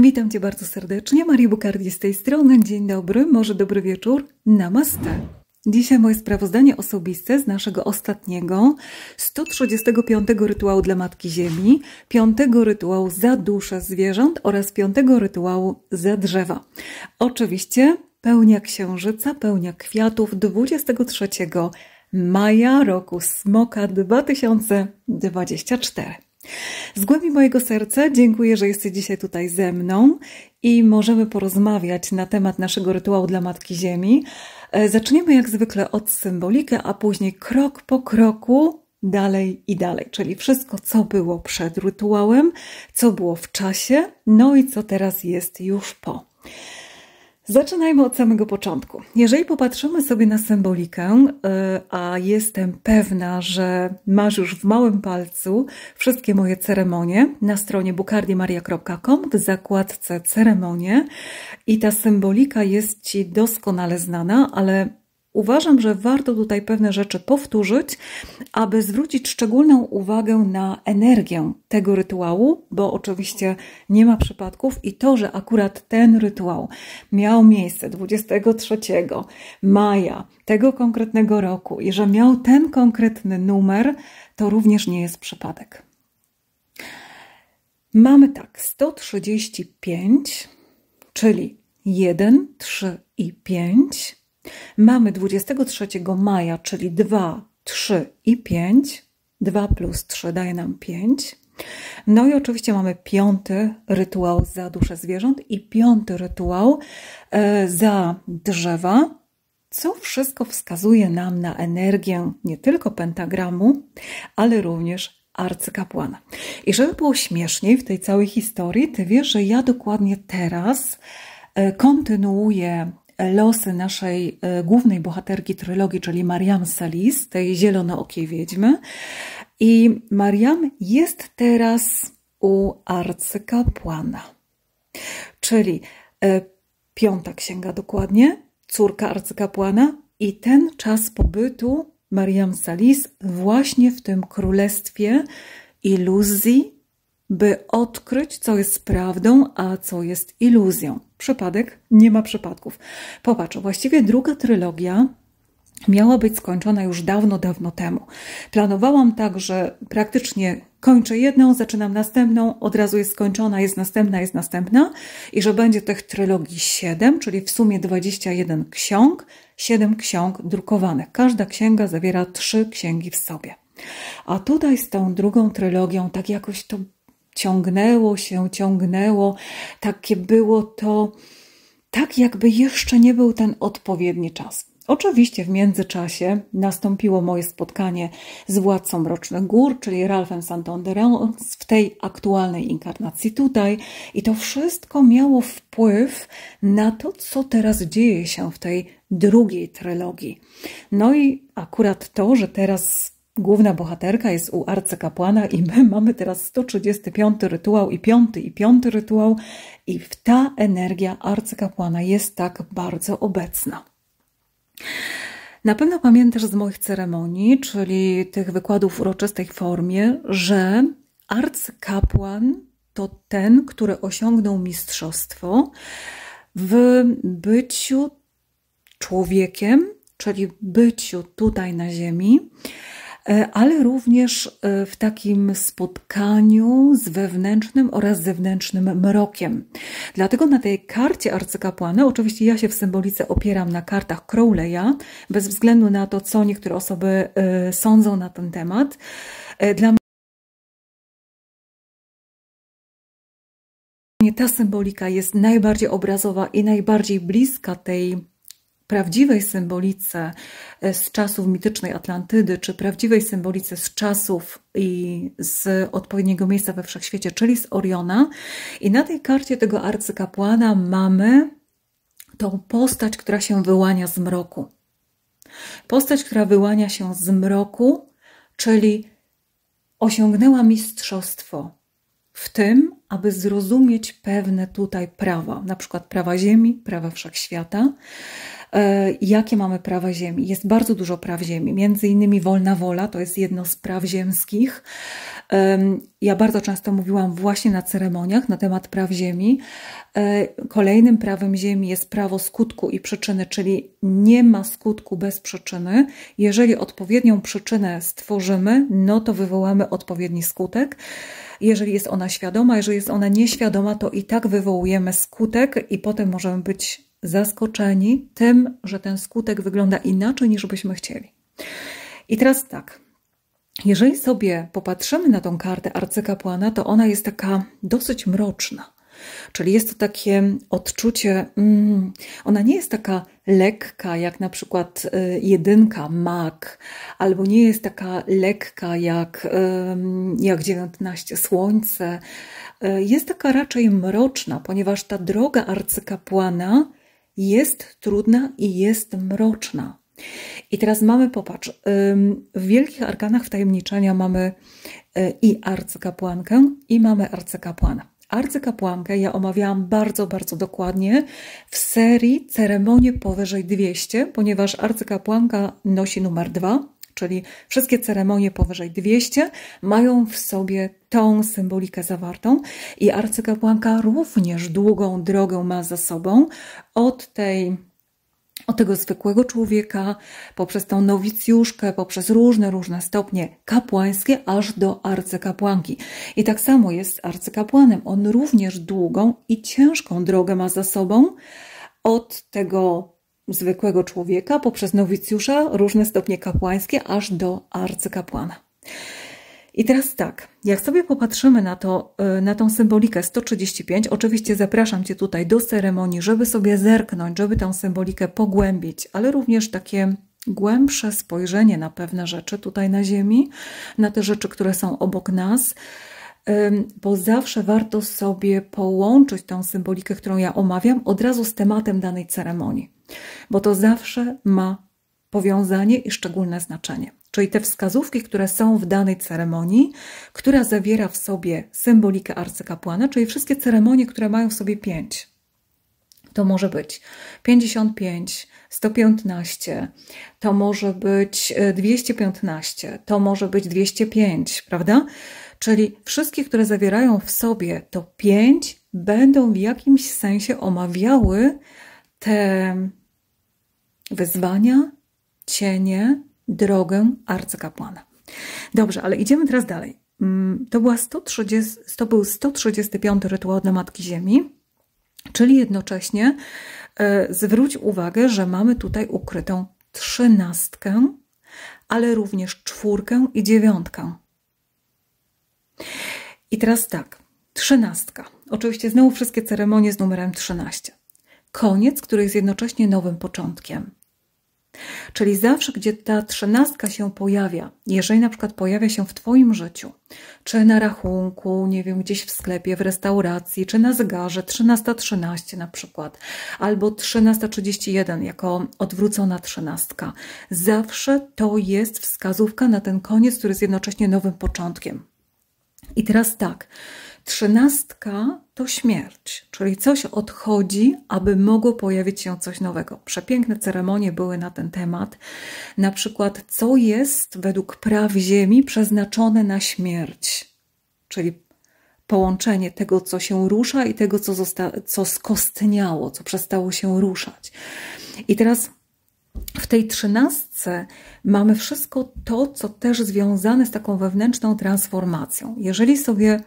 Witam Cię bardzo serdecznie, Marii Bukardi z tej strony. Dzień dobry, może dobry wieczór. Namaste. Dzisiaj moje sprawozdanie osobiste z naszego ostatniego, 135 rytuału dla Matki Ziemi, 5 rytuału za duszę zwierząt oraz 5 rytuału za drzewa. Oczywiście pełnia księżyca, pełnia kwiatów 23 maja roku smoka 2024. Z głębi mojego serca dziękuję, że jesteś dzisiaj tutaj ze mną i możemy porozmawiać na temat naszego rytuału dla Matki Ziemi. E, zaczniemy jak zwykle od symboliki, a później krok po kroku dalej i dalej, czyli wszystko, co było przed rytuałem, co było w czasie, no i co teraz jest już po. Zaczynajmy od samego początku. Jeżeli popatrzymy sobie na symbolikę, y, a jestem pewna, że masz już w małym palcu wszystkie moje ceremonie na stronie bukardiemaria.com w zakładce ceremonie i ta symbolika jest Ci doskonale znana, ale Uważam, że warto tutaj pewne rzeczy powtórzyć, aby zwrócić szczególną uwagę na energię tego rytuału, bo oczywiście nie ma przypadków i to, że akurat ten rytuał miał miejsce 23 maja tego konkretnego roku i że miał ten konkretny numer, to również nie jest przypadek. Mamy tak 135, czyli 1, 3 i 5 Mamy 23 maja, czyli 2, 3 i 5. 2 plus 3 daje nam 5. No i oczywiście mamy piąty rytuał za duszę zwierząt i piąty rytuał e, za drzewa, co wszystko wskazuje nam na energię nie tylko pentagramu, ale również arcykapłana. I żeby było śmieszniej w tej całej historii, ty wiesz, że ja dokładnie teraz e, kontynuuję losy naszej e, głównej bohaterki trylogii, czyli Mariam Salis, tej zielonookiej wiedźmy. I Mariam jest teraz u arcykapłana. Czyli e, piąta księga dokładnie, córka arcykapłana i ten czas pobytu Mariam Salis właśnie w tym królestwie iluzji by odkryć, co jest prawdą, a co jest iluzją. Przypadek? Nie ma przypadków. Popatrz, właściwie druga trylogia miała być skończona już dawno, dawno temu. Planowałam tak, że praktycznie kończę jedną, zaczynam następną, od razu jest skończona, jest następna, jest następna i że będzie tych trylogii 7, czyli w sumie 21 ksiąg, 7 ksiąg drukowanych. Każda księga zawiera trzy księgi w sobie. A tutaj z tą drugą trylogią tak jakoś to ciągnęło się, ciągnęło. Takie było to, tak jakby jeszcze nie był ten odpowiedni czas. Oczywiście w międzyczasie nastąpiło moje spotkanie z władcą Rocznych Gór, czyli Ralphem Santanderem w tej aktualnej inkarnacji tutaj i to wszystko miało wpływ na to, co teraz dzieje się w tej drugiej trylogii. No i akurat to, że teraz Główna bohaterka jest u arcykapłana i my mamy teraz 135 rytuał i piąty i piąty rytuał i ta energia arcykapłana jest tak bardzo obecna. Na pewno pamiętasz z moich ceremonii, czyli tych wykładów w uroczystej formie, że arcykapłan to ten, który osiągnął mistrzostwo w byciu człowiekiem, czyli byciu tutaj na ziemi E, ale również e, w takim spotkaniu z wewnętrznym oraz zewnętrznym mrokiem. Dlatego na tej karcie arcykapłana, oczywiście ja się w symbolice opieram na kartach Crowley'a, bez względu na to, co niektóre osoby e, sądzą na ten temat. Dla mnie ta symbolika jest najbardziej obrazowa i najbardziej bliska tej prawdziwej symbolice e, z czasów mitycznej Atlantydy, czy prawdziwej symbolice z czasów i z odpowiedniego miejsca we wszechświecie, czyli z Oriona. I na tej karcie tego arcykapłana mamy tą postać, która się wyłania z mroku. Postać, która wyłania się z mroku, czyli osiągnęła mistrzostwo, w tym, aby zrozumieć pewne tutaj prawa, na przykład prawa Ziemi, prawa wszechświata. E, jakie mamy prawa Ziemi? Jest bardzo dużo praw Ziemi, między innymi wolna wola, to jest jedno z praw ziemskich. Ja bardzo często mówiłam właśnie na ceremoniach na temat praw Ziemi. E, kolejnym prawem Ziemi jest prawo skutku i przyczyny, czyli nie ma skutku bez przyczyny. Jeżeli odpowiednią przyczynę stworzymy, no to wywołamy odpowiedni skutek. Jeżeli jest ona świadoma, jeżeli jest ona nieświadoma, to i tak wywołujemy skutek i potem możemy być zaskoczeni tym, że ten skutek wygląda inaczej niż byśmy chcieli. I teraz tak. Jeżeli sobie popatrzymy na tą kartę arcykapłana, to ona jest taka dosyć mroczna. Czyli jest to takie odczucie, mm, ona nie jest taka lekka, jak na przykład y, jedynka mak, albo nie jest taka lekka jak, jak 19 słońce. Y, jest taka raczej mroczna, ponieważ ta droga arcykapłana jest trudna i jest mroczna. I teraz mamy, popatrz, w wielkich arkanach wtajemniczenia mamy y, i arcykapłankę, i mamy arcykapłana arcykapłankę ja omawiałam bardzo, bardzo dokładnie w serii Ceremonie powyżej 200, ponieważ arcykapłanka nosi numer 2, czyli wszystkie ceremonie powyżej 200 mają w sobie tą symbolikę zawartą i arcykapłanka również długą drogę ma za sobą od tej od tego zwykłego człowieka, poprzez tą nowicjuszkę, poprzez różne, różne stopnie kapłańskie, aż do arcykapłanki. I tak samo jest z arcykapłanem. On również długą i ciężką drogę ma za sobą od tego zwykłego człowieka poprzez nowicjusza, różne stopnie kapłańskie, aż do arcykapłana. I teraz tak, jak sobie popatrzymy na, to, y, na tą symbolikę 135, oczywiście zapraszam Cię tutaj do ceremonii, żeby sobie zerknąć, żeby tą symbolikę pogłębić, ale również takie głębsze spojrzenie na pewne rzeczy tutaj na Ziemi, na te rzeczy, które są obok nas, bo zawsze warto sobie połączyć tą symbolikę, którą ja omawiam, od razu z tematem danej ceremonii, bo to zawsze ma powiązanie i szczególne znaczenie czyli te wskazówki, które są w danej ceremonii, która zawiera w sobie symbolikę arcykapłana, czyli wszystkie ceremonie, które mają w sobie pięć. To może być 55, 115, to może być 215, e, to może być 205, prawda? Czyli wszystkie, które zawierają w sobie to 5, będą w jakimś sensie omawiały te wyzwania, cienie, drogę arcykapłana. Dobrze, ale idziemy teraz dalej. Mm, to, była 130, to był 135 rytuał dla Matki Ziemi, czyli jednocześnie e, zwróć uwagę, że mamy tutaj ukrytą trzynastkę, ale również czwórkę i dziewiątkę. I teraz tak, trzynastka. Oczywiście znowu wszystkie ceremonie z numerem 13. Koniec, który jest jednocześnie nowym początkiem. Czyli zawsze, gdzie ta trzynastka się pojawia, jeżeli na przykład pojawia się w Twoim życiu, czy na rachunku, nie wiem, gdzieś w sklepie, w restauracji, czy na zegarze 13.13 na przykład, albo 13.31 jako odwrócona trzynastka, zawsze to jest wskazówka na ten koniec, który jest jednocześnie nowym początkiem. I teraz tak, Trzynastka to śmierć, czyli coś odchodzi, aby mogło pojawić się coś nowego. Przepiękne ceremonie były na ten temat, na przykład co jest według praw Ziemi przeznaczone na śmierć, czyli połączenie tego, co się rusza i tego, co, zosta- co skostniało, co przestało się ruszać. I teraz w tej trzynastce mamy wszystko to, co też związane z taką wewnętrzną transformacją. Jeżeli sobie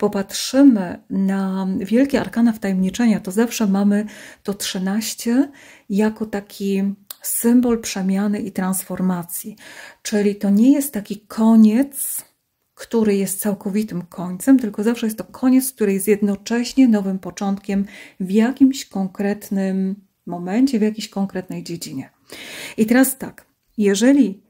popatrzymy na wielkie arkana wtajemniczenia, to zawsze mamy to 13 jako taki symbol przemiany i transformacji. Czyli to nie jest taki koniec, który jest całkowitym końcem, tylko zawsze jest to koniec, który jest jednocześnie nowym początkiem w jakimś konkretnym momencie, w jakiejś konkretnej dziedzinie. I teraz tak, jeżeli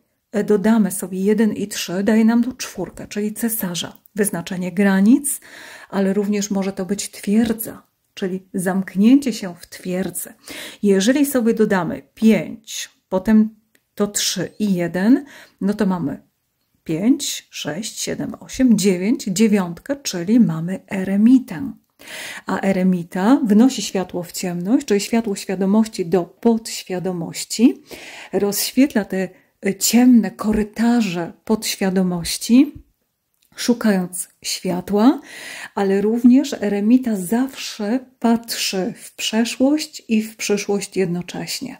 dodamy sobie 1 i 3, daje nam to czwórkę, czyli cesarza. Wyznaczenie granic, ale również może to być twierdza, czyli zamknięcie się w twierdzy. Jeżeli sobie dodamy 5, potem to 3 i 1, no to mamy 5, 6, 7, 8, 9, dziewiątkę, czyli mamy eremitę. A eremita wnosi światło w ciemność, czyli światło świadomości do podświadomości, rozświetla te ciemne korytarze podświadomości, szukając światła, ale również eremita zawsze patrzy w przeszłość i w przyszłość jednocześnie.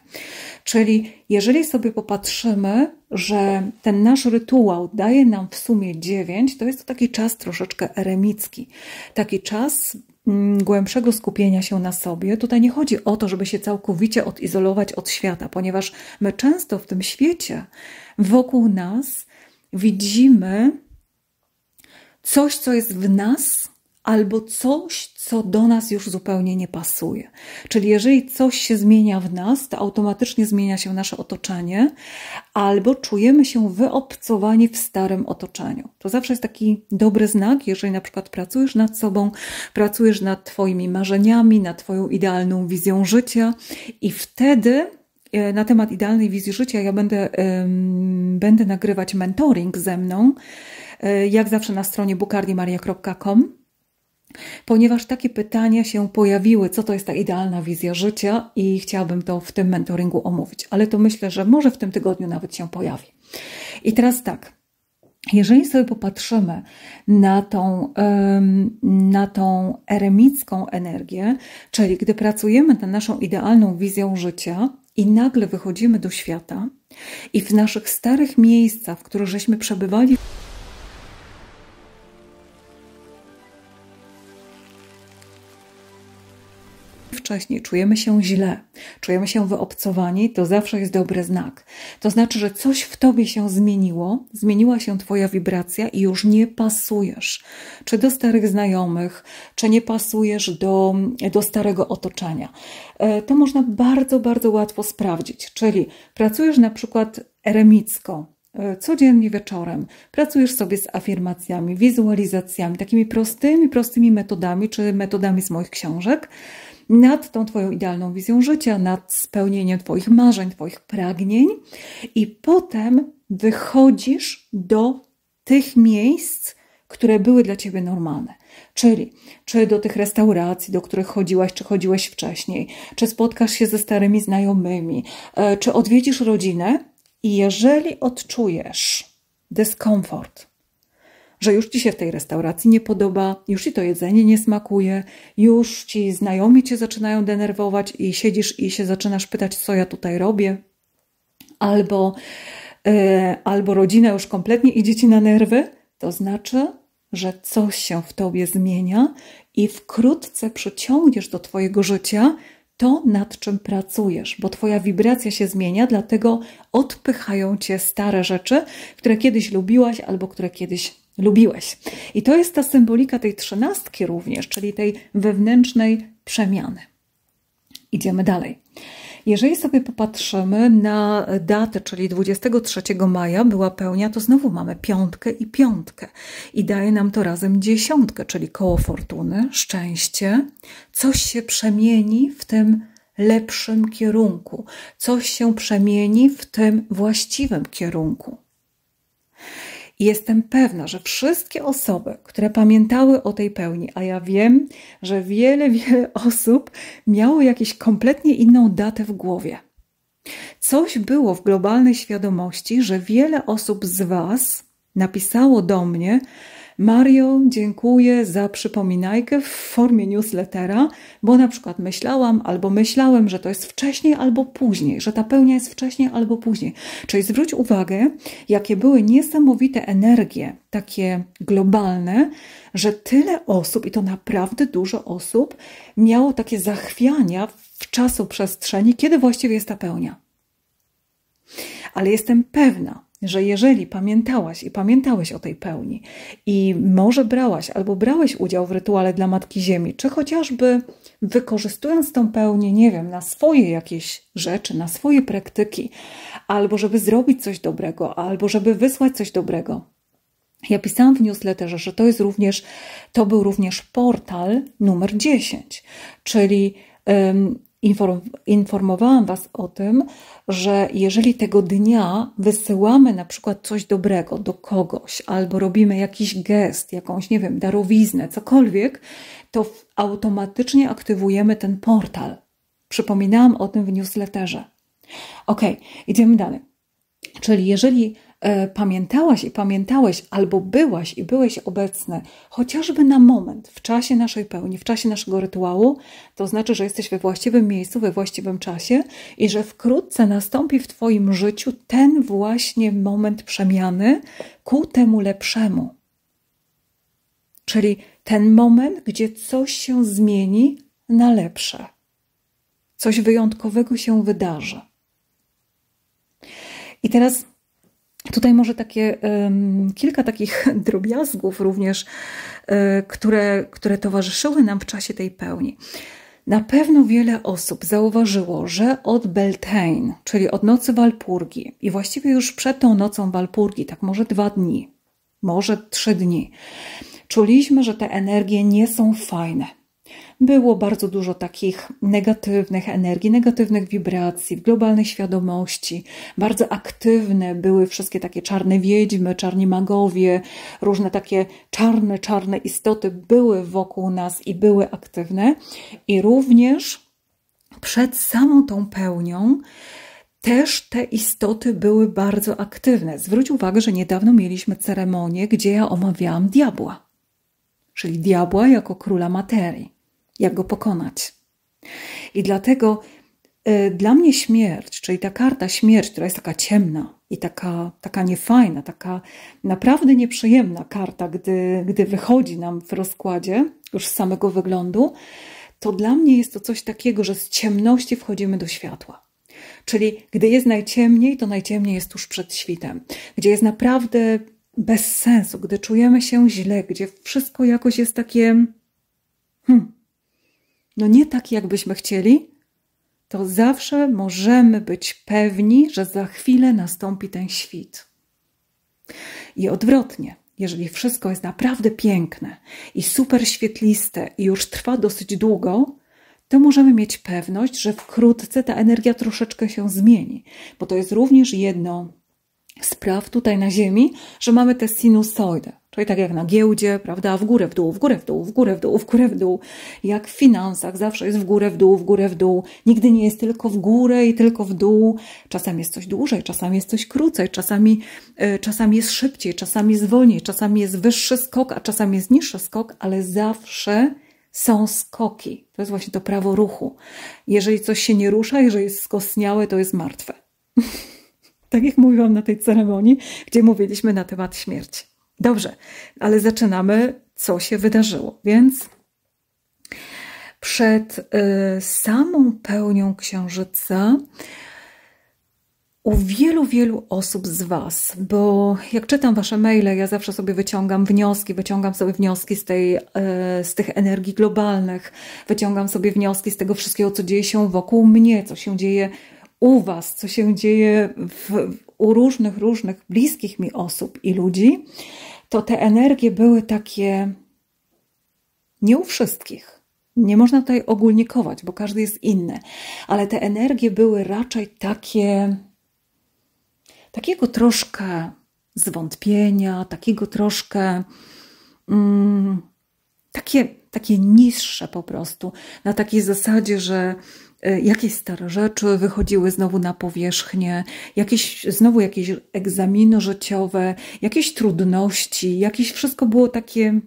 Czyli jeżeli sobie popatrzymy, że ten nasz rytuał daje nam w sumie dziewięć, to jest to taki czas troszeczkę eremicki. Taki czas Mm, głębszego skupienia się na sobie. Tutaj nie chodzi o to, żeby się całkowicie odizolować od świata, ponieważ my często w tym świecie wokół nas widzimy coś, co jest w nas, albo coś, co do nas już zupełnie nie pasuje. Czyli jeżeli coś się zmienia w nas, to automatycznie zmienia się nasze otoczenie, albo czujemy się wyobcowani w starym otoczeniu. To zawsze jest taki dobry znak, jeżeli na przykład pracujesz nad sobą, pracujesz nad Twoimi marzeniami, nad Twoją idealną wizją życia i wtedy e, na temat idealnej wizji życia ja będę, będę nagrywać mentoring ze mną, e, jak zawsze na stronie bukardimariacom Ponieważ takie pytania się pojawiły, co to jest ta idealna wizja życia, i chciałabym to w tym mentoringu omówić, ale to myślę, że może w tym tygodniu nawet się pojawi. I teraz tak, jeżeli sobie popatrzymy na tą, na tą eremicką energię, czyli gdy pracujemy nad naszą idealną wizją życia i nagle wychodzimy do świata i w naszych starych miejscach, w których żeśmy przebywali, wcześniej czujemy się źle, czujemy się wyobcowani, to zawsze jest dobry znak. To znaczy, że coś w tobie się zmieniło, zmieniła się twoja wibracja i już nie pasujesz. Czy do starych znajomych, czy nie pasujesz do, do starego otoczenia. E, to można bardzo, bardzo łatwo sprawdzić. Czyli pracujesz na przykład eremicko, e, codziennie wieczorem. Pracujesz sobie z afirmacjami, wizualizacjami, takimi prostymi, prostymi metodami, czy metodami z moich książek nad tą Twoją idealną wizją życia, nad spełnieniem Twoich marzeń, Twoich pragnień, i potem wychodzisz do tych miejsc, które były dla ciebie normalne. Czyli czy do tych restauracji, do których chodziłaś, czy chodziłeś wcześniej, czy spotkasz się ze starymi znajomymi, e, czy odwiedzisz rodzinę, i jeżeli odczujesz dyskomfort, że już ci się w tej restauracji nie podoba, już ci to jedzenie nie smakuje, już ci znajomi cię zaczynają denerwować i siedzisz i się zaczynasz pytać, co ja tutaj robię, albo, yy, albo rodzina już kompletnie idzie ci na nerwy, to znaczy, że coś się w tobie zmienia i wkrótce przyciągniesz do twojego życia to, nad czym pracujesz, bo Twoja wibracja się zmienia, dlatego odpychają Cię stare rzeczy, które kiedyś lubiłaś albo które kiedyś lubiłeś. I to jest ta symbolika tej trzynastki również, czyli tej wewnętrznej przemiany. Idziemy dalej. Jeżeli sobie popatrzymy na datę, czyli 23 maja była pełnia, to znowu mamy piątkę i piątkę. I daje nam to razem dziesiątkę, czyli koło fortuny, szczęście. Coś się przemieni w tym lepszym kierunku, coś się przemieni w tym właściwym kierunku. I jestem pewna, że wszystkie osoby, które pamiętały o tej pełni, a ja wiem, że wiele, wiele osób miało jakieś kompletnie inną datę w głowie. Coś było w globalnej świadomości, że wiele osób z Was napisało do mnie, Mario, dziękuję za przypominajkę w formie newslettera, bo na przykład myślałam albo myślałem, że to jest wcześniej albo później, że ta pełnia jest wcześniej albo później. Czyli zwróć uwagę, jakie były niesamowite energie, takie globalne, że tyle osób, i to naprawdę dużo osób, miało takie zachwiania w czasoprzestrzeni, kiedy właściwie jest ta pełnia. Ale jestem pewna, że jeżeli pamiętałaś i pamiętałeś o tej pełni i może brałaś albo brałeś udział w rytuale dla Matki Ziemi, czy chociażby wykorzystując tą pełnię, nie wiem, na swoje jakieś rzeczy, na swoje praktyki, albo żeby zrobić coś dobrego, albo żeby wysłać coś dobrego, ja pisałam w newsletterze, że to jest również, to był również portal numer 10, czyli informowałam Was o tym, że jeżeli tego dnia wysyłamy na przykład coś dobrego do kogoś, albo robimy jakiś gest, jakąś, nie wiem, darowiznę, cokolwiek, to automatycznie aktywujemy ten portal. Przypominałam o tym w newsletterze. Ok, idziemy dalej. Czyli jeżeli E, pamiętałaś i pamiętałeś, albo byłaś i byłeś obecny, chociażby na moment, w czasie naszej pełni, w czasie naszego rytuału, to znaczy, że jesteś we właściwym miejscu, we właściwym czasie i że wkrótce nastąpi w Twoim życiu ten właśnie moment przemiany ku temu lepszemu. Czyli ten moment, gdzie coś się zmieni na lepsze, coś wyjątkowego się wydarzy. I teraz Tutaj może takie kilka takich drobiazgów również, e, które, które towarzyszyły nam w czasie tej pełni. Na pewno wiele osób zauważyło, że od Beltane, czyli od nocy Walpurgi i właściwie już przed tą nocą Walpurgi, tak może dwa dni, może trzy dni, czuliśmy, że te energie nie są fajne. Było bardzo dużo takich negatywnych energii, negatywnych wibracji w globalnej świadomości. Bardzo aktywne były wszystkie takie czarne wiedźmy, czarni magowie, różne takie czarne, czarne istoty były wokół nas i były aktywne. I również przed samą tą pełnią też te istoty były bardzo aktywne. Zwróć uwagę, że niedawno mieliśmy ceremonię, gdzie ja omawiałam diabła, czyli diabła jako króla materii jak go pokonać. I dlatego y, dla mnie śmierć, czyli ta karta śmierć, która jest taka ciemna i taka, taka niefajna, taka naprawdę nieprzyjemna karta, gdy, gdy wychodzi nam w rozkładzie już z samego wyglądu, to dla mnie jest to coś takiego, że z ciemności wchodzimy do światła. Czyli gdy jest najciemniej, to najciemniej jest tuż przed świtem, gdzie jest naprawdę bez sensu, gdy czujemy się źle, gdzie wszystko jakoś jest takie hmm, no nie tak, jakbyśmy chcieli, to zawsze możemy być pewni, że za chwilę nastąpi ten świt. I odwrotnie, jeżeli wszystko jest naprawdę piękne i super świetliste i już trwa dosyć długo, to możemy mieć pewność, że wkrótce ta energia troszeczkę się zmieni, bo to jest również jedno z praw tutaj na Ziemi, że mamy tę sinusoidę tak jak na giełdzie, prawda? W górę, w dół, w górę, w dół, w górę, w dół, w górę, w dół. Jak w finansach zawsze jest w górę, w dół, w górę, w dół. Nigdy nie jest tylko w górę i tylko w dół. Czasami jest coś dłużej, czasami jest coś krócej, czasami, e, czasami jest szybciej, czasami jest wolniej, czasami jest wyższy skok, a czasami jest niższy skok, ale zawsze są skoki. To jest właśnie to prawo ruchu. Jeżeli coś się nie rusza, jeżeli jest skosniałe, to jest martwe. tak jak mówiłam na tej ceremonii, gdzie mówiliśmy na temat śmierci. Dobrze, ale zaczynamy, co się wydarzyło. Więc przed y, samą pełnią księżyca u wielu, wielu osób z Was, bo jak czytam Wasze maile, ja zawsze sobie wyciągam wnioski, wyciągam sobie wnioski z, tej, y, z tych energii globalnych, wyciągam sobie wnioski z tego wszystkiego, co dzieje się wokół mnie, co się dzieje u Was, co się dzieje w, u różnych, różnych bliskich mi osób i ludzi to te energie były takie nie u wszystkich. Nie można tutaj ogólnikować, bo każdy jest inny, ale te energie były raczej takie takiego troszkę zwątpienia, takiego troszkę mm, takie, takie niższe po prostu, na takiej zasadzie, że E, jakieś stare rzeczy wychodziły znowu na powierzchnię, jakieś, znowu jakieś egzaminy życiowe, jakieś trudności, jakieś wszystko było takie,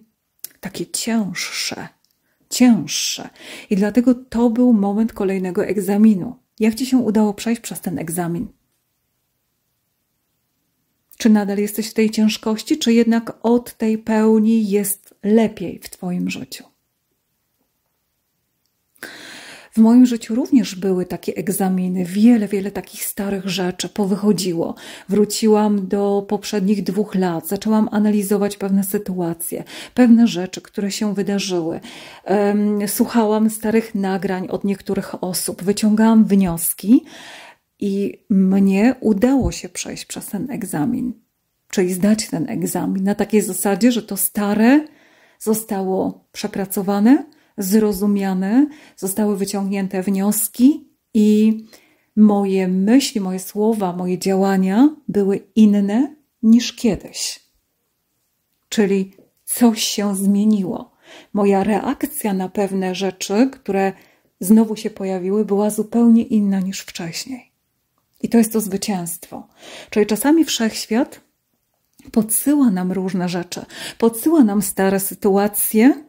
takie cięższe, cięższe. I dlatego to był moment kolejnego egzaminu. Jak ci się udało przejść przez ten egzamin? Czy nadal jesteś w tej ciężkości, czy jednak od tej pełni jest lepiej w Twoim życiu? W moim życiu również były takie egzaminy, wiele, wiele takich starych rzeczy powychodziło. Wróciłam do poprzednich dwóch lat, zaczęłam analizować pewne sytuacje, pewne rzeczy, które się wydarzyły. Słuchałam starych nagrań od niektórych osób, wyciągałam wnioski. I mnie udało się przejść przez ten egzamin, czyli zdać ten egzamin na takiej zasadzie, że to stare zostało przepracowane, zrozumiane zostały wyciągnięte wnioski i moje myśli, moje słowa, moje działania były inne niż kiedyś. Czyli coś się zmieniło. Moja reakcja na pewne rzeczy, które znowu się pojawiły, była zupełnie inna niż wcześniej. I to jest to zwycięstwo. Czyli czasami wszechświat podsyła nam różne rzeczy, podsyła nam stare sytuacje,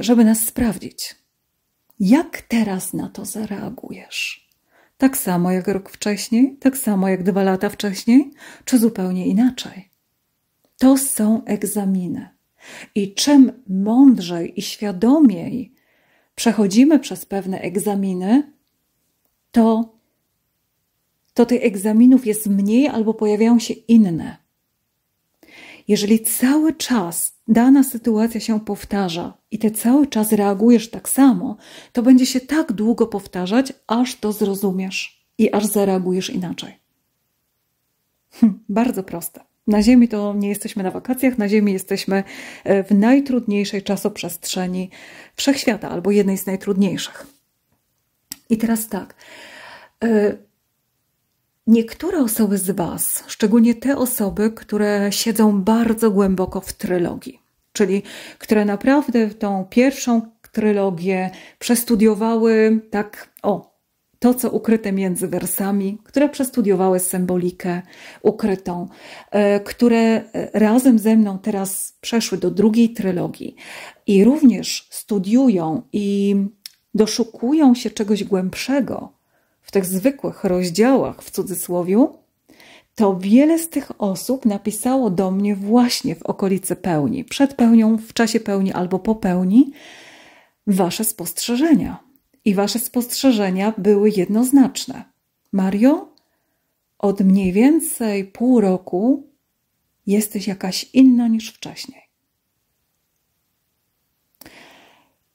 żeby nas sprawdzić. Jak teraz na to zareagujesz? Tak samo jak rok wcześniej, tak samo jak dwa lata wcześniej, czy zupełnie inaczej? To są egzaminy. I czym mądrzej i świadomiej przechodzimy przez pewne egzaminy, to, to tych egzaminów jest mniej albo pojawiają się inne. Jeżeli cały czas dana sytuacja się powtarza, i ty cały czas reagujesz tak samo, to będzie się tak długo powtarzać, aż to zrozumiesz i aż zareagujesz inaczej. Hm, bardzo proste. Na Ziemi to nie jesteśmy na wakacjach, na Ziemi jesteśmy e, w najtrudniejszej czasoprzestrzeni wszechświata albo jednej z najtrudniejszych. I teraz tak. E, niektóre osoby z Was, szczególnie te osoby, które siedzą bardzo głęboko w trylogii, czyli które naprawdę tą pierwszą trylogię przestudiowały tak, o, to, co ukryte między wersami, które przestudiowały symbolikę ukrytą, e, które e, razem ze mną teraz przeszły do drugiej trylogii i również studiują i doszukują się czegoś głębszego w tych zwykłych rozdziałach w cudzysłowie, to wiele z tych osób napisało do mnie właśnie w okolicy pełni, przed pełnią, w czasie pełni albo po pełni, wasze spostrzeżenia. I wasze spostrzeżenia były jednoznaczne. Mario, od mniej więcej pół roku jesteś jakaś inna niż wcześniej.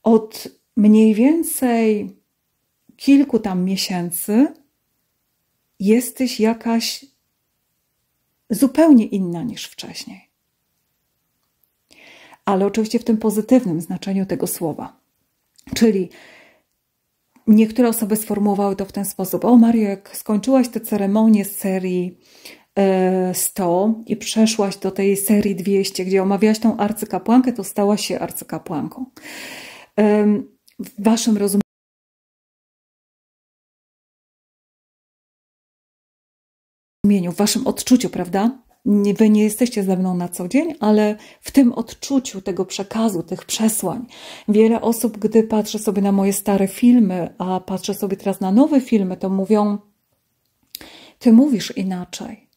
Od mniej więcej kilku tam miesięcy jesteś jakaś zupełnie inna niż wcześniej. Ale oczywiście w tym pozytywnym znaczeniu tego słowa. Czyli niektóre osoby sformułowały to w ten sposób: O, Mario, jak skończyłaś tę ceremonię z serii 100 e, i przeszłaś do tej serii 200, gdzie omawiałaś tą arcykapłankę, to stałaś się arcykapłanką. E, w waszym rozumieniu, w waszym odczuciu, prawda? Wy nie jesteście ze mną na co dzień, ale w tym odczuciu tego przekazu, tych przesłań. Wiele osób, gdy patrzę sobie na moje stare filmy, a patrzę sobie teraz na nowe filmy, to mówią: Ty mówisz inaczej.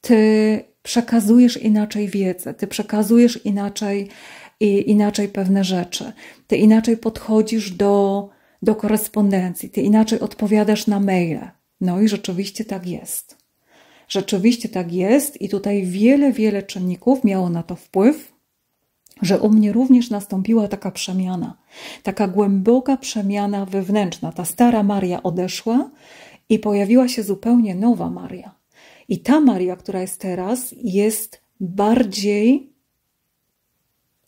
Ty przekazujesz inaczej wiedzę, ty przekazujesz inaczej, inaczej pewne rzeczy, ty inaczej podchodzisz do, do korespondencji, ty inaczej odpowiadasz na maile. No i rzeczywiście tak jest. Rzeczywiście tak jest i tutaj wiele, wiele czynników miało na to wpływ, że u mnie również nastąpiła taka przemiana, taka głęboka przemiana wewnętrzna. Ta stara Maria odeszła i pojawiła się zupełnie nowa Maria. I ta Maria, która jest teraz, jest bardziej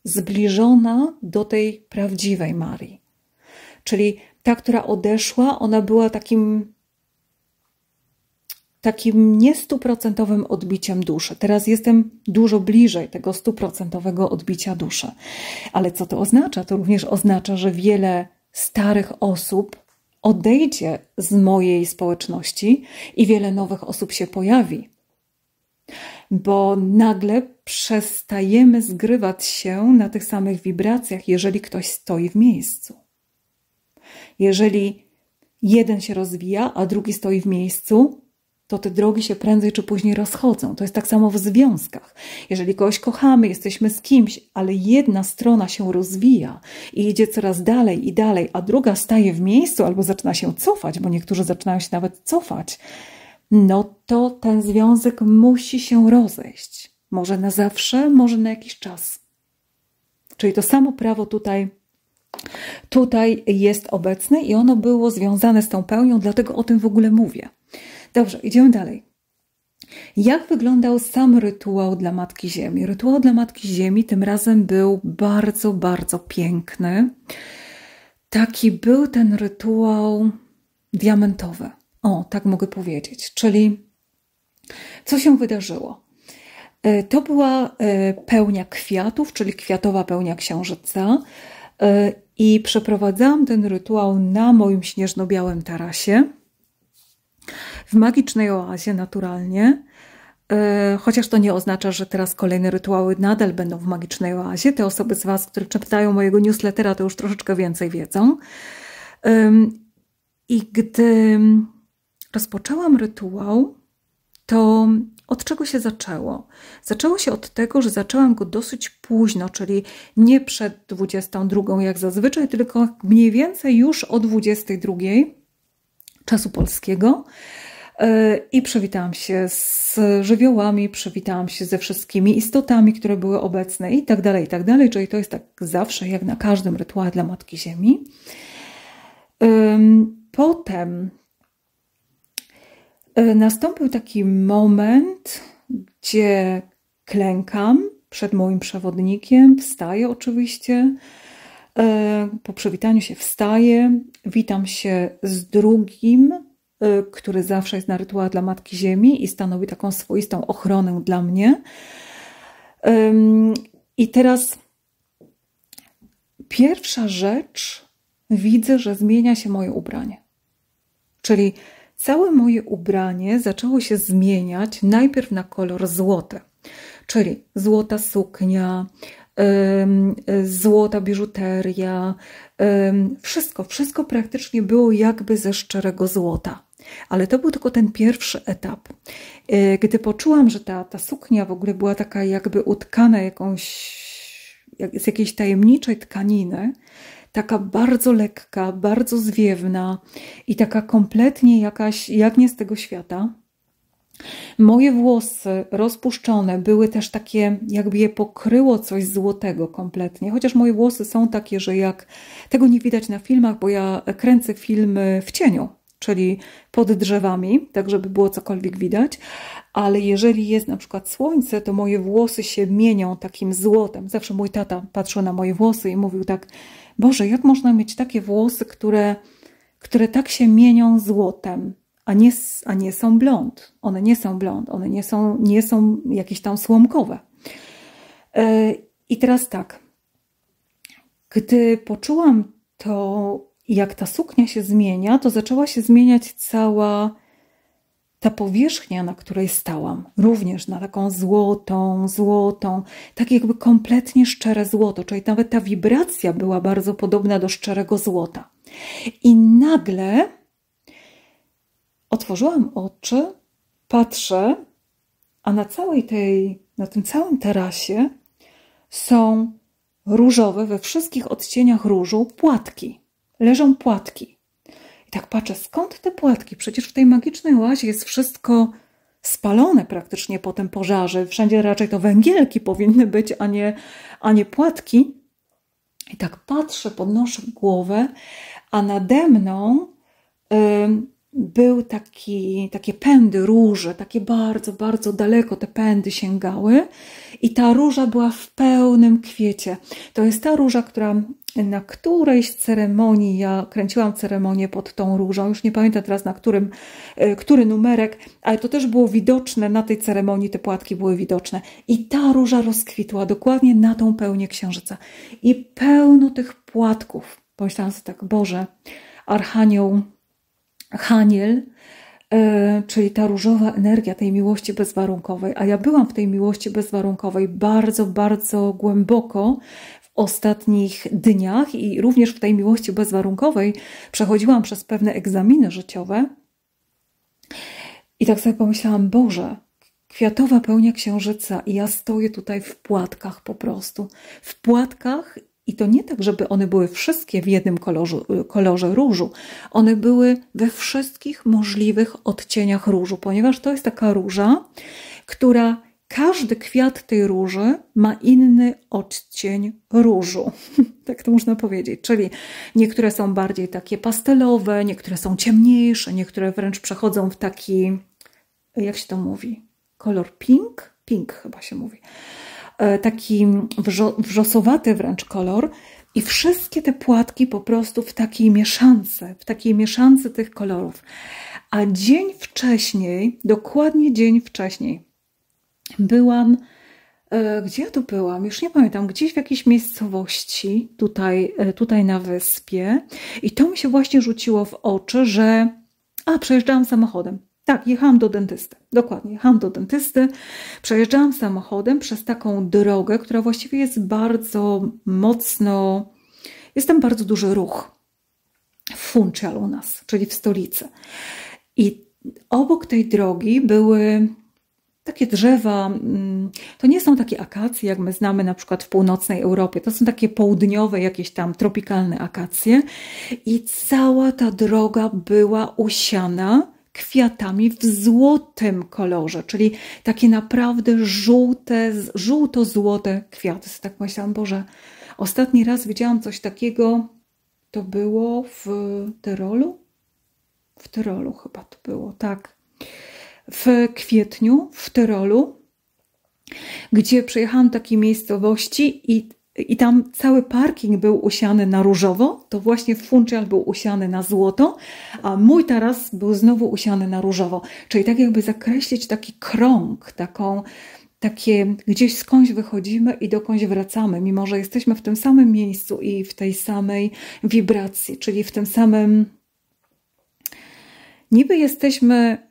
zbliżona do tej prawdziwej Marii. Czyli ta, która odeszła, ona była takim takim niestuprocentowym odbiciem duszy. Teraz jestem dużo bliżej tego stuprocentowego odbicia duszy. Ale co to oznacza? To również oznacza, że wiele starych osób odejdzie z mojej społeczności i wiele nowych osób się pojawi. Bo nagle przestajemy zgrywać się na tych samych wibracjach, jeżeli ktoś stoi w miejscu. Jeżeli jeden się rozwija, a drugi stoi w miejscu, to te drogi się prędzej czy później rozchodzą. To jest tak samo w związkach. Jeżeli kogoś kochamy, jesteśmy z kimś, ale jedna strona się rozwija i idzie coraz dalej i dalej, a druga staje w miejscu albo zaczyna się cofać, bo niektórzy zaczynają się nawet cofać, no to ten związek musi się rozejść. Może na zawsze, może na jakiś czas. Czyli to samo prawo tutaj tutaj jest obecne i ono było związane z tą pełnią, dlatego o tym w ogóle mówię. Dobrze, idziemy dalej. Jak wyglądał sam rytuał dla Matki Ziemi? Rytuał dla Matki Ziemi tym razem był bardzo, bardzo piękny. Taki był ten rytuał diamentowy. O, tak mogę powiedzieć. Czyli co się wydarzyło? E, to była e, pełnia kwiatów, czyli kwiatowa pełnia księżyca. E, I przeprowadzałam ten rytuał na moim śnieżno-białym tarasie w magicznej oazie naturalnie. E, chociaż to nie oznacza, że teraz kolejne rytuały nadal będą w magicznej oazie. Te osoby z Was, które czytają mojego newslettera, to już troszeczkę więcej wiedzą. I gdy rozpoczęłam rytuał, to od czego się zaczęło? Zaczęło się od tego, że zaczęłam go dosyć późno, czyli nie przed 22 jak zazwyczaj, tylko mniej więcej już o 22 czasu polskiego. E, i przywitałam się z żywiołami, przywitałam się ze wszystkimi istotami, które były obecne i tak dalej, i tak dalej. Czyli to jest tak zawsze, jak na każdym rytuale dla Matki Ziemi. Potem e, nastąpił taki moment, gdzie klękam przed moim przewodnikiem, wstaję oczywiście. E, po przywitaniu się wstaję, witam się z drugim Y, który zawsze jest na rytuał dla Matki Ziemi i stanowi taką swoistą ochronę dla mnie. I teraz pierwsza rzecz, widzę, że zmienia się moje ubranie. Czyli całe moje ubranie zaczęło się zmieniać najpierw na kolor złoty, czyli złota suknia, złota biżuteria, wszystko, wszystko praktycznie było jakby ze szczerego złota. Ale to był tylko ten pierwszy etap. E, gdy poczułam, że ta, ta suknia w ogóle była taka jakby utkana jakąś, jak, z jakiejś tajemniczej tkaniny, taka bardzo lekka, bardzo zwiewna i taka kompletnie jakaś, jak nie z tego świata, Moje włosy rozpuszczone były też takie, jakby je pokryło coś złotego kompletnie. Chociaż moje włosy są takie, że jak tego nie widać na filmach, bo ja kręcę filmy w cieniu czyli pod drzewami, tak żeby było cokolwiek widać. Ale jeżeli jest na przykład słońce, to moje włosy się mienią takim złotem. Zawsze mój tata patrzył na moje włosy i mówił tak: Boże, jak można mieć takie włosy, które, które tak się mienią złotem? A nie, a nie są blond. One nie są blond, one nie są, nie są jakieś tam słomkowe. E, I teraz tak, gdy poczułam to jak ta suknia się zmienia, to zaczęła się zmieniać cała ta powierzchnia, na której stałam, również na taką złotą, złotą, tak jakby kompletnie szczere złoto, czyli nawet ta wibracja była bardzo podobna do szczerego złota. I nagle otworzyłam oczy, patrzę, a na całej tej, na tym całym tarasie są różowe we wszystkich odcieniach różu płatki leżą płatki. I tak patrzę, skąd te płatki? Przecież w tej magicznej łazie jest wszystko spalone praktycznie po tym pożarze. Wszędzie raczej to węgielki powinny być, a nie, a nie płatki. I tak patrzę, podnoszę głowę, a nade mną. Yy, był taki, takie pędy róże, takie bardzo, bardzo daleko te pędy sięgały i ta róża była w pełnym kwiecie. To jest ta róża, która na którejś ceremonii, ja kręciłam ceremonię pod tą różą, już nie pamiętam teraz na którym, e, który numerek, ale to też było widoczne, na tej ceremonii te płatki były widoczne. I ta róża rozkwitła dokładnie na tą pełnię księżyca. I pełno tych płatków. Pomyślałam sobie tak, Boże, Archanioł Haniel, e, czyli ta różowa energia tej miłości bezwarunkowej. A ja byłam w tej miłości bezwarunkowej bardzo, bardzo głęboko w ostatnich dniach i również w tej miłości bezwarunkowej przechodziłam przez pewne egzaminy życiowe. I tak sobie pomyślałam, Boże, kwiatowa pełnia księżyca i ja stoję tutaj w płatkach po prostu. W płatkach i to nie tak, żeby one były wszystkie w jednym kolorze, y, kolorze różu. One były we wszystkich możliwych odcieniach różu, ponieważ to jest taka róża, która każdy kwiat tej róży ma inny odcień różu. tak to można powiedzieć. Czyli niektóre są bardziej takie pastelowe, niektóre są ciemniejsze, niektóre wręcz przechodzą w taki, jak się to mówi, kolor pink? Pink chyba się mówi. E, taki wrzosowaty wręcz kolor i wszystkie te płatki po prostu w takiej mieszance, w takiej mieszance tych kolorów. A dzień wcześniej, dokładnie dzień wcześniej, byłam, e, gdzie ja tu byłam? Już nie pamiętam, gdzieś w jakiejś miejscowości tutaj, e, tutaj na wyspie. I to mi się właśnie rzuciło w oczy, że a, przejeżdżałam samochodem. Tak, jechałam do dentysty. Dokładnie, jechałam do dentysty. Przejeżdżałam samochodem przez taką drogę, która właściwie jest bardzo mocno. Jest tam bardzo duży ruch w Funchal u nas, czyli w stolicy. I obok tej drogi były takie drzewa, mm, to nie są takie akacje, jak my znamy na przykład w północnej Europie. To są takie południowe, jakieś tam tropikalne akacje. I cała ta droga była usiana kwiatami w złotym kolorze, czyli takie naprawdę żółte, żółto-złote kwiaty. Tak myślałam, Boże, ostatni raz widziałam coś takiego, to było w Tyrolu? W Tyrolu chyba to było, tak. W kwietniu w Tyrolu, gdzie przyjechałam do takiej miejscowości i i tam cały parking był usiany na różowo, to właśnie funczal był usiany na złoto, a mój taras był znowu usiany na różowo. Czyli tak jakby zakreślić taki krąg, taką, takie gdzieś skądś wychodzimy i dokądś wracamy, mimo że jesteśmy w tym samym miejscu i w tej samej wibracji, czyli w tym samym. Niby jesteśmy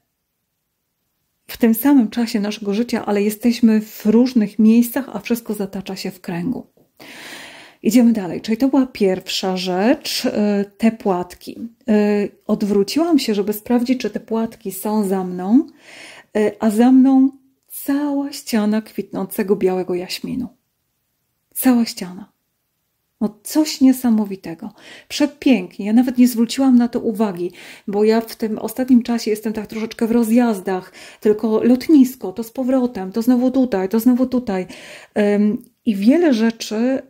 w tym samym czasie naszego życia, ale jesteśmy w różnych miejscach, a wszystko zatacza się w kręgu. Idziemy dalej. Czyli to była pierwsza rzecz, y, te płatki. Y, odwróciłam się, żeby sprawdzić, czy te płatki są za mną, y, a za mną cała ściana kwitnącego białego jaśminu. Cała ściana. No coś niesamowitego. Przepięknie. Ja nawet nie zwróciłam na to uwagi, bo ja w tym ostatnim czasie jestem tak troszeczkę w rozjazdach, tylko lotnisko, to z powrotem, to znowu tutaj, to znowu tutaj. I wiele rzeczy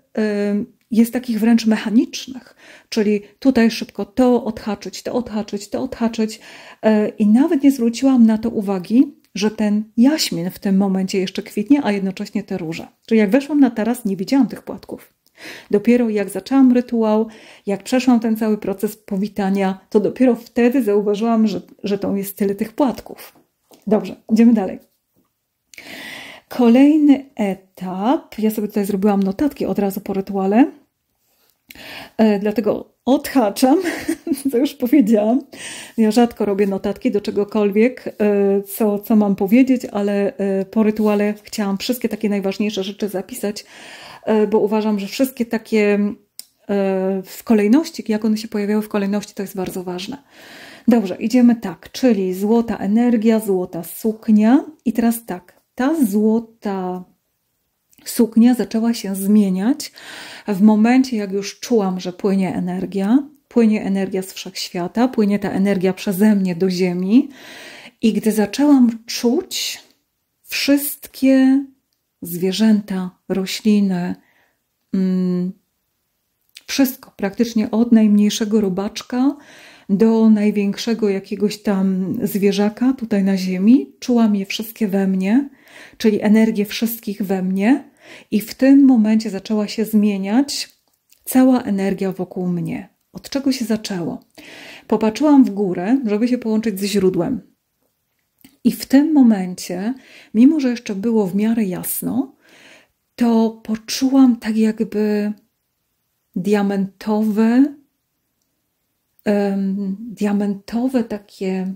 jest takich wręcz mechanicznych, czyli tutaj szybko to odhaczyć, to odhaczyć, to odhaczyć. E, I nawet nie zwróciłam na to uwagi, że ten jaśmin w tym momencie jeszcze kwitnie, a jednocześnie te róże. Czyli jak weszłam na taras, nie widziałam tych płatków. Dopiero jak zaczęłam rytuał, jak przeszłam ten cały proces powitania, to dopiero wtedy zauważyłam, że, że tą jest tyle tych płatków. Dobrze, idziemy dalej. Kolejny etap, ja sobie tutaj zrobiłam notatki od razu po rytuale, e, dlatego odhaczam, co już powiedziałam. Ja rzadko robię notatki do czegokolwiek, e, co, co mam powiedzieć, ale e, po rytuale chciałam wszystkie takie najważniejsze rzeczy zapisać, bo uważam, że wszystkie takie w kolejności, jak one się pojawiały w kolejności, to jest bardzo ważne. Dobrze, idziemy tak, czyli złota energia, złota suknia i teraz tak, ta złota suknia zaczęła się zmieniać w momencie, jak już czułam, że płynie energia. Płynie energia z wszechświata, płynie ta energia przeze mnie do Ziemi. I gdy zaczęłam czuć wszystkie zwierzęta, rośliny, mm, wszystko, praktycznie od najmniejszego robaczka, do największego jakiegoś tam zwierzaka tutaj na ziemi, czułam je wszystkie we mnie, czyli energię wszystkich we mnie, i w tym momencie zaczęła się zmieniać cała energia wokół mnie. Od czego się zaczęło? Popatrzyłam w górę, żeby się połączyć ze źródłem. I w tym momencie, mimo że jeszcze było w miarę jasno, to poczułam tak jakby diamentowe um, diamentowe takie,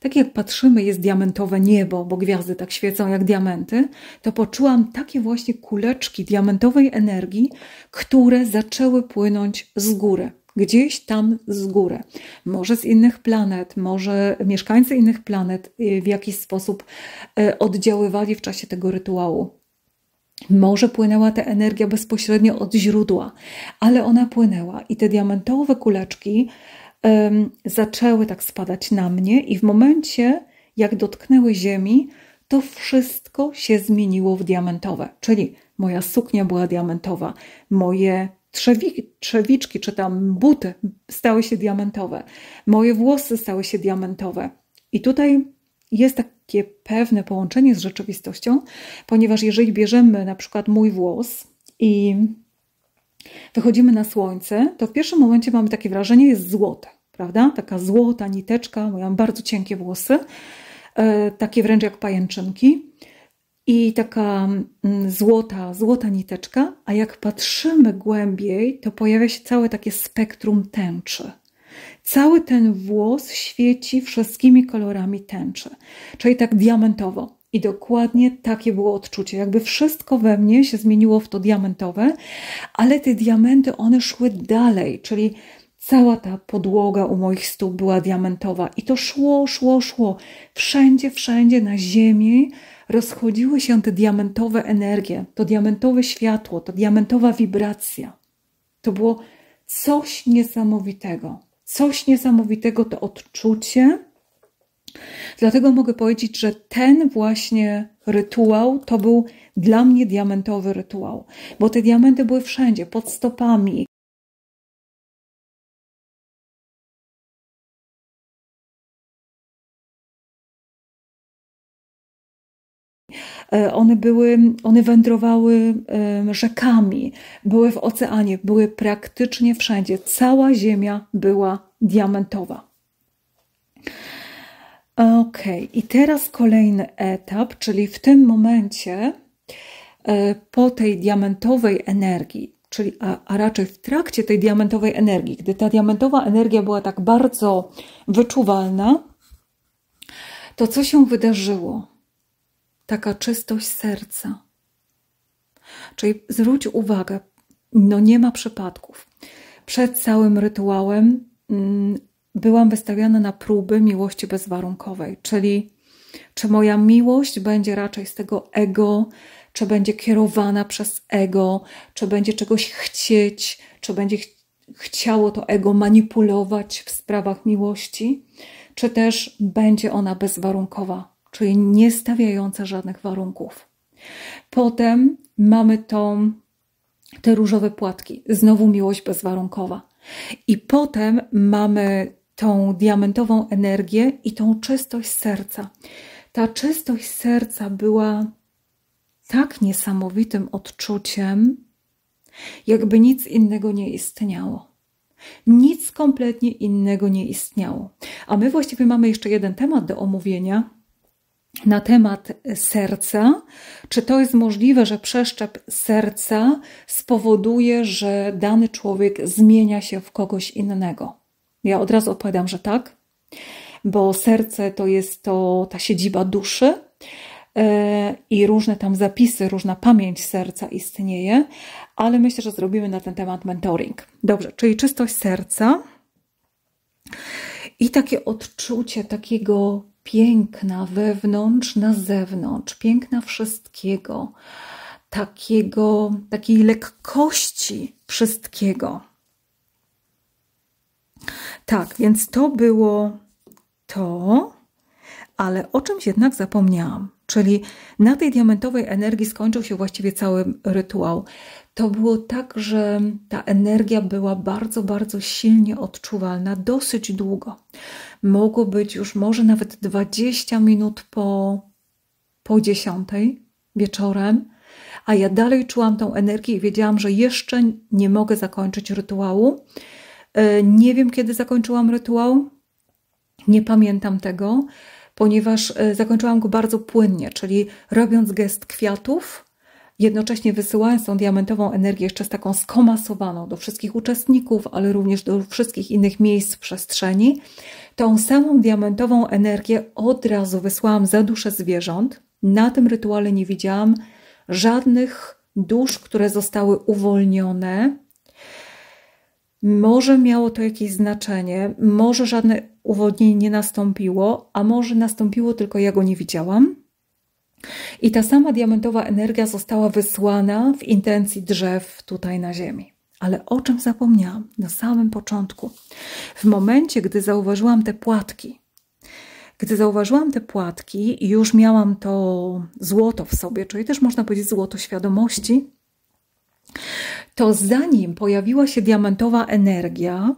takie jak patrzymy, jest diamentowe niebo, bo gwiazdy tak świecą jak diamenty, to poczułam takie właśnie kuleczki diamentowej energii, które zaczęły płynąć z góry gdzieś tam z góry. Może z innych planet, może mieszkańcy innych planet y, w jakiś sposób y, oddziaływali w czasie tego rytuału. Może płynęła ta energia bezpośrednio od źródła, ale ona płynęła i te diamentowe kuleczki um, zaczęły tak spadać na mnie, i w momencie, jak dotknęły ziemi, to wszystko się zmieniło w diamentowe. Czyli moja suknia była diamentowa, moje trzewi, trzewiczki czy tam buty stały się diamentowe, moje włosy stały się diamentowe. I tutaj jest tak takie pewne połączenie z rzeczywistością, ponieważ jeżeli bierzemy na przykład mój włos i wychodzimy na słońce, to w pierwszym momencie mamy takie wrażenie, jest złote, prawda? Taka złota niteczka, ja mam bardzo cienkie włosy, e, takie wręcz jak pajęczynki. I taka mm, złota, złota niteczka, a jak patrzymy głębiej, to pojawia się całe takie spektrum tęczy cały ten włos świeci wszystkimi kolorami tęczy, czyli tak diamentowo. I dokładnie takie było odczucie, jakby wszystko we mnie się zmieniło w to diamentowe, ale te diamenty, one szły dalej, czyli Cała ta podłoga u moich stóp była diamentowa i to szło, szło, szło. Wszędzie, wszędzie na ziemi rozchodziły się te diamentowe energie, to diamentowe światło, to diamentowa wibracja. To było coś niesamowitego coś niesamowitego to odczucie. Dlatego mogę powiedzieć, że ten właśnie rytuał to był dla mnie diamentowy rytuał, bo te diamenty były wszędzie, pod stopami, E, one były, one wędrowały rzekami, były w oceanie, były praktycznie wszędzie. Cała ziemia była diamentowa. Ok, i teraz kolejny etap, czyli w tym momencie e, po tej diamentowej energii, czyli a, a, raczej w trakcie tej diamentowej energii, gdy ta diamentowa energia była tak bardzo wyczuwalna, to co się wydarzyło? taka czystość serca. Czyli zwróć uwagę, no nie ma przypadków. Przed całym rytuałem mm, byłam wystawiona na próby miłości bezwarunkowej, czyli czy moja miłość będzie raczej z tego ego, czy będzie kierowana przez ego, czy będzie czegoś chcieć, czy będzie ch chciało to ego manipulować w sprawach miłości, czy też będzie ona bezwarunkowa, czyli nie stawiająca żadnych warunków. Potem mamy tą, te różowe płatki, znowu miłość bezwarunkowa. I potem mamy tą diamentową energię i tą czystość serca. Ta czystość serca była tak niesamowitym odczuciem, jakby nic innego nie istniało. Nic kompletnie innego nie istniało. A my właściwie mamy jeszcze jeden temat do omówienia, na temat serca. Czy to jest możliwe, że przeszczep serca spowoduje, że dany człowiek zmienia się w kogoś innego? Ja od razu odpowiadam, że tak, bo serce to jest to ta siedziba duszy e, i różne tam zapisy, różna pamięć serca istnieje, ale myślę, że zrobimy na ten temat mentoring. Dobrze, czyli czystość serca i takie odczucie takiego piękna wewnątrz, na zewnątrz, piękna wszystkiego, takiego, takiej lekkości wszystkiego. Tak, więc to było to, ale o czymś jednak zapomniałam. Czyli na tej diamentowej energii skończył się właściwie cały rytuał. To było tak, że ta energia była bardzo, bardzo silnie odczuwalna dosyć długo mogło być już może nawet 20 minut po, po 10 wieczorem, a ja dalej czułam tą energię i wiedziałam, że jeszcze nie mogę zakończyć rytuału. E, nie wiem, kiedy zakończyłam rytuał, nie pamiętam tego, ponieważ e, zakończyłam go bardzo płynnie, czyli robiąc gest kwiatów, jednocześnie wysyłając tą diamentową energię jeszcze taką skomasowaną do wszystkich uczestników, ale również do wszystkich innych miejsc w przestrzeni, tą samą diamentową energię od razu wysłałam za dusze zwierząt. Na tym rytuale nie widziałam żadnych dusz, które zostały uwolnione. Może miało to jakieś znaczenie, może żadne uwolnienie nie nastąpiło, a może nastąpiło, tylko ja go nie widziałam. I ta sama diamentowa energia została wysłana w intencji drzew tutaj na Ziemi. Ale o czym zapomniałam na samym początku? W momencie, gdy zauważyłam te płatki, gdy zauważyłam te płatki, i już miałam to złoto w sobie, czyli też można powiedzieć złoto świadomości, to zanim pojawiła się diamentowa energia,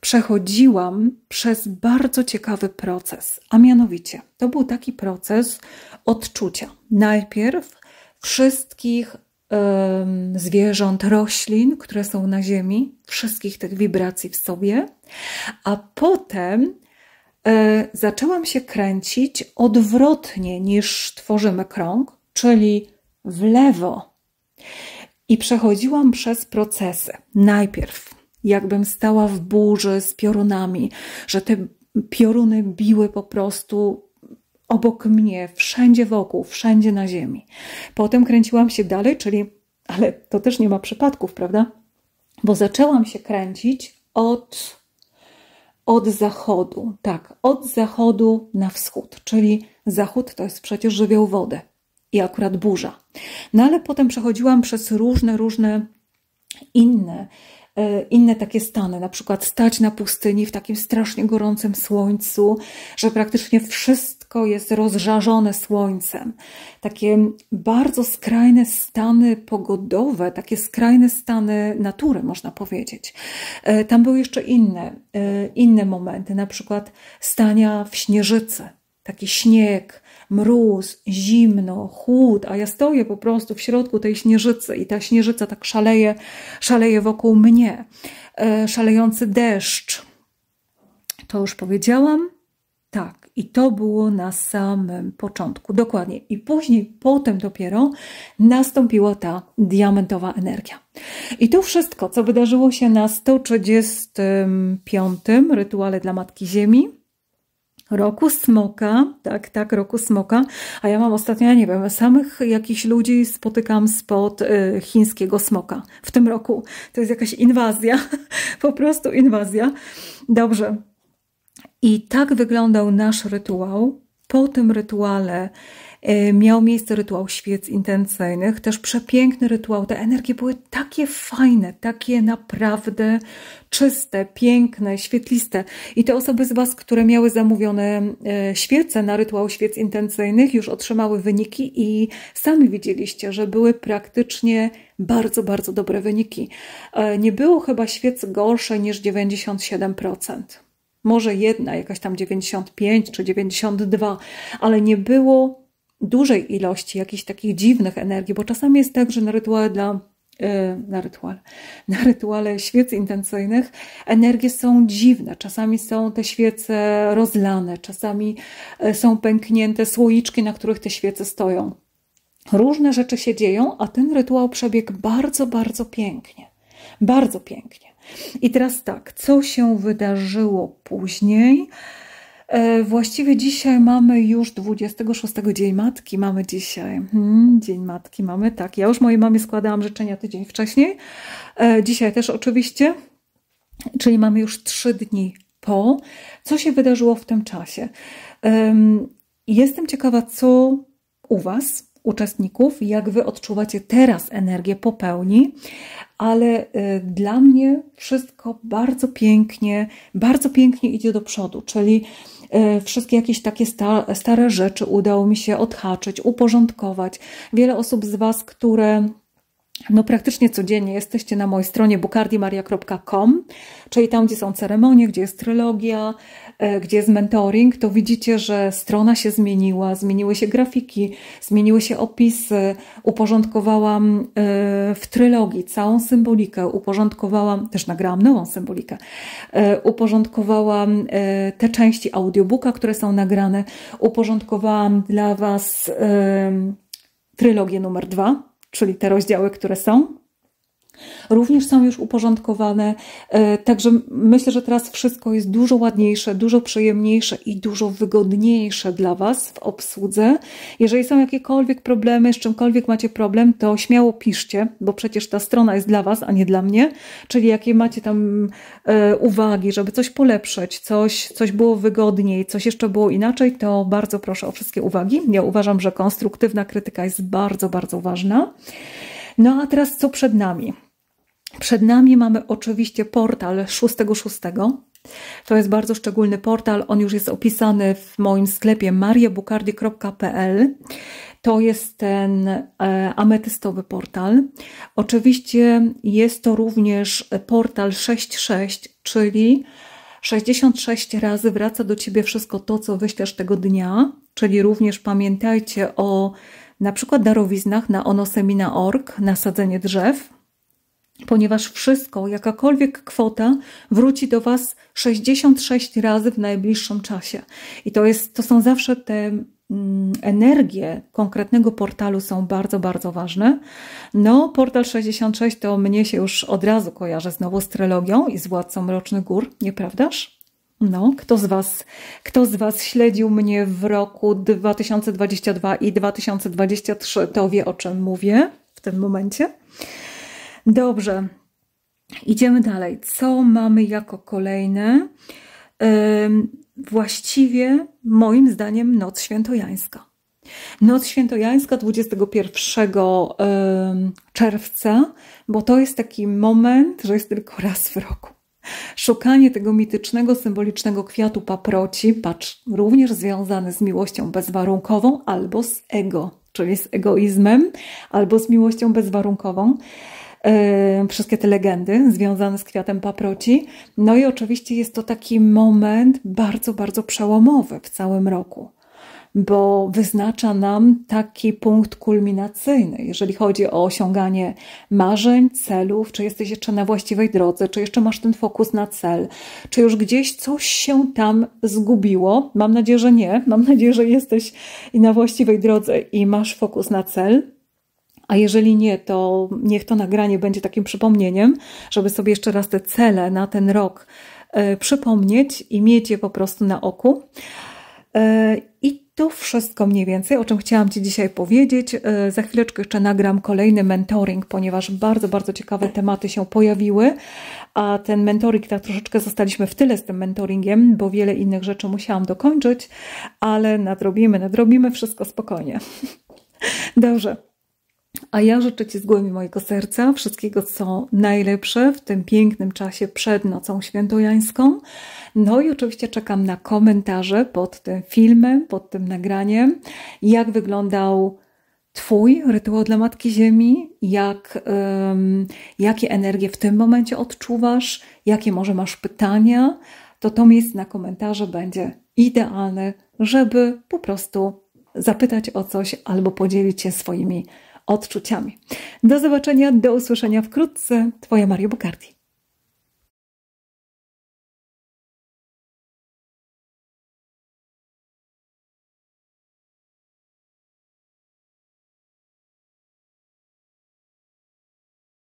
przechodziłam przez bardzo ciekawy proces, a mianowicie to był taki proces, odczucia. Najpierw wszystkich y, zwierząt, roślin, które są na Ziemi, wszystkich tych wibracji w sobie, a potem y, zaczęłam się kręcić odwrotnie niż tworzymy krąg, czyli w lewo. I przechodziłam przez procesy. Najpierw, jakbym stała w burzy z piorunami, że te pioruny biły po prostu obok mnie, wszędzie wokół, wszędzie na ziemi. Potem kręciłam się dalej, czyli, ale to też nie ma przypadków, prawda? Bo zaczęłam się kręcić od, od zachodu, tak, od zachodu na wschód, czyli zachód to jest przecież żywioł wody i akurat burza. No ale potem przechodziłam przez różne, różne inne, e, inne takie stany, na przykład stać na pustyni w takim strasznie gorącym słońcu, że praktycznie wszystko wszystko jest rozżarzone słońcem. Takie bardzo skrajne stany pogodowe, takie skrajne stany natury, można powiedzieć. E, tam były jeszcze inne, e, inne momenty, na przykład stania w śnieżyce, Taki śnieg, mróz, zimno, chłód, a ja stoję po prostu w środku tej śnieżycy i ta śnieżyca tak szaleje, szaleje wokół mnie. E, szalejący deszcz, to już powiedziałam. Tak, i to było na samym początku, dokładnie. I później, potem dopiero nastąpiła ta diamentowa energia. I to wszystko, co wydarzyło się na 135. rytuale dla Matki Ziemi, roku smoka, tak, tak, roku smoka, a ja mam ostatnio, ja nie wiem, samych jakichś ludzi spotykam spod y, chińskiego smoka w tym roku. To jest jakaś inwazja, po prostu inwazja. Dobrze, i tak wyglądał nasz rytuał. Po tym rytuale e, miał miejsce rytuał świec intencyjnych, też przepiękny rytuał. Te energie były takie fajne, takie naprawdę czyste, piękne, świetliste. I te osoby z Was, które miały zamówione e, świece na rytuał świec intencyjnych, już otrzymały wyniki i sami widzieliście, że były praktycznie bardzo, bardzo dobre wyniki. E, nie było chyba świec gorszej niż 97% może jedna, jakaś tam 95 czy 92, ale nie było dużej ilości jakichś takich dziwnych energii, bo czasami jest tak, że na rytuale dla e, na rytuale, na rytuale świec intencyjnych energie są dziwne. Czasami są te świece rozlane, czasami e, są pęknięte słoiczki, na których te świece stoją. Różne rzeczy się dzieją, a ten rytuał przebiegł bardzo, bardzo pięknie. Bardzo pięknie. I teraz tak, co się wydarzyło później? E, właściwie dzisiaj mamy już 26 Dzień Matki, mamy dzisiaj. Hmm, dzień Matki mamy, tak. Ja już mojej mamie składałam życzenia tydzień wcześniej. E, dzisiaj też oczywiście. Czyli mamy już trzy dni po. Co się wydarzyło w tym czasie? Jestem ciekawa, co u Was uczestników, jak wy odczuwacie teraz energię po pełni, ale y, dla mnie wszystko bardzo pięknie, bardzo pięknie idzie do przodu, czyli y, wszystkie jakieś takie stare rzeczy udało mi się odhaczyć, uporządkować. Wiele osób z Was, które no praktycznie codziennie jesteście na mojej stronie bucardimaria.com, czyli tam, gdzie są ceremonie, gdzie jest trylogia, e, gdzie jest mentoring, to widzicie, że strona się zmieniła, zmieniły się grafiki, zmieniły się opisy, uporządkowałam e, w trylogii całą symbolikę, uporządkowałam, też nagrałam nową symbolikę, e, uporządkowałam te części audiobooka, które są nagrane, uporządkowałam dla Was trylogię numer dwa, czyli te rozdziały, które są, również są już uporządkowane. E, także myślę, że teraz wszystko jest dużo ładniejsze, dużo przyjemniejsze i dużo wygodniejsze dla Was w obsłudze. Jeżeli są jakiekolwiek problemy, z czymkolwiek macie problem, to śmiało piszcie, bo przecież ta strona jest dla Was, a nie dla mnie. Czyli jakie macie tam e, uwagi, żeby coś polepszyć, coś, coś było wygodniej, coś jeszcze było inaczej, to bardzo proszę o wszystkie uwagi. Ja uważam, że konstruktywna krytyka jest bardzo, bardzo ważna. No a teraz co przed nami? Przed nami mamy oczywiście portal 666. To jest bardzo szczególny portal. On już jest opisany w moim sklepie mariabukardi.pl. To jest ten e, ametystowy portal. Oczywiście jest to również portal 66, czyli 66 razy wraca do ciebie wszystko to, co wyślesz tego dnia. Czyli również pamiętajcie o na przykład darowiznach na onosemina.org, na sadzenie drzew ponieważ wszystko, jakakolwiek kwota, wróci do Was 66 razy w najbliższym czasie. I to, jest, to są zawsze te mm, energie konkretnego portalu są bardzo, bardzo ważne. No, portal 66 to mnie się już od razu kojarzy znowu z trylogią i z Władcą Mrocznych Gór, nieprawdaż? No, kto z Was, kto z Was śledził mnie w roku 2022 i 2023, to wie o czym mówię w tym momencie. Dobrze, idziemy dalej. Co mamy jako kolejne? Właściwie, moim zdaniem, Noc Świętojańska. Noc Świętojańska 21 czerwca, bo to jest taki moment, że jest tylko raz w roku. Szukanie tego mitycznego, symbolicznego kwiatu paproci, patrz, również związany z miłością bezwarunkową albo z ego, czyli z egoizmem, albo z miłością bezwarunkową. Yy, wszystkie te legendy związane z kwiatem paproci. No i oczywiście jest to taki moment bardzo, bardzo przełomowy w całym roku bo wyznacza nam taki punkt kulminacyjny, jeżeli chodzi o osiąganie marzeń, celów, czy jesteś jeszcze na właściwej drodze, czy jeszcze masz ten fokus na cel, czy już gdzieś coś się tam zgubiło. Mam nadzieję, że nie. Mam nadzieję, że jesteś i na właściwej drodze i masz fokus na cel a jeżeli nie, to niech to nagranie będzie takim przypomnieniem, żeby sobie jeszcze raz te cele na ten rok e, przypomnieć i mieć je po prostu na oku. E, I to wszystko mniej więcej, o czym chciałam Ci dzisiaj powiedzieć. E, za chwileczkę jeszcze nagram kolejny mentoring, ponieważ bardzo, bardzo ciekawe tematy się pojawiły, a ten mentoring, tak troszeczkę zostaliśmy w tyle z tym mentoringiem, bo wiele innych rzeczy musiałam dokończyć, ale nadrobimy, nadrobimy wszystko spokojnie. Dobrze, a ja życzę Ci z głębi mojego serca wszystkiego, co najlepsze w tym pięknym czasie przed Nocą Świętojańską. No i oczywiście czekam na komentarze pod tym filmem, pod tym nagraniem, jak wyglądał Twój rytuał dla Matki Ziemi, jak, um, jakie energie w tym momencie odczuwasz, jakie może masz pytania, to to miejsce na komentarze będzie idealne, żeby po prostu zapytać o coś albo podzielić się swoimi odczuciami. Do zobaczenia, do usłyszenia wkrótce. Twoja Mariu Bukardi.